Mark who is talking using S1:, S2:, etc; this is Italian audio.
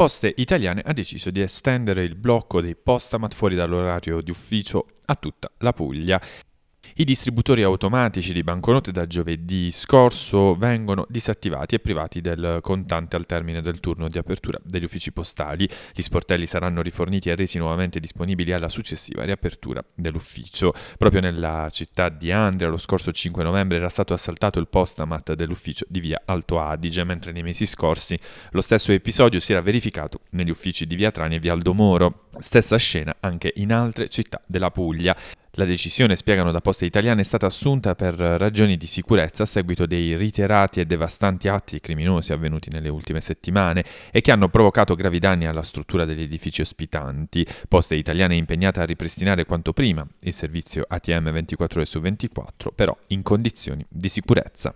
S1: Poste Italiane ha deciso di estendere il blocco dei postamat fuori dall'orario di ufficio a tutta la Puglia. I distributori automatici di banconote da giovedì scorso vengono disattivati e privati del contante al termine del turno di apertura degli uffici postali. Gli sportelli saranno riforniti e resi nuovamente disponibili alla successiva riapertura dell'ufficio. Proprio nella città di Andria lo scorso 5 novembre era stato assaltato il postamat dell'ufficio di via Alto Adige, mentre nei mesi scorsi lo stesso episodio si era verificato negli uffici di via Trani e via Aldomoro. Stessa scena anche in altre città della Puglia. La decisione, spiegano da Poste Italiane, è stata assunta per ragioni di sicurezza a seguito dei reiterati e devastanti atti criminosi avvenuti nelle ultime settimane e che hanno provocato gravi danni alla struttura degli edifici ospitanti. Poste Italiane è impegnata a ripristinare quanto prima il servizio ATM 24 ore su 24, però in condizioni di sicurezza.